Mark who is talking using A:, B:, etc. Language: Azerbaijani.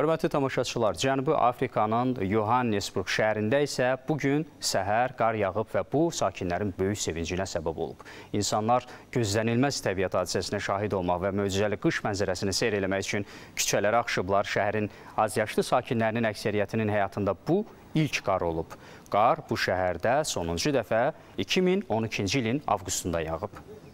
A: Hörmətli tamaşaçılar, Cənubi Afrikanın Johannesburg şəhərində isə bugün səhər qar yağıb və bu sakinlərin böyük sevincinə səbəb olub. İnsanlar gözlənilməz təbiət hadisəsinə şahid olmaq və möcüzəli qış mənzərəsini seyr eləmək üçün küçələrə axışıblar. Şəhərin azyaşlı sakinlərinin əksəriyyətinin həyatında bu ilk qar olub. Qar bu şəhərdə sonuncu dəfə 2012-ci ilin avqustunda yağıb.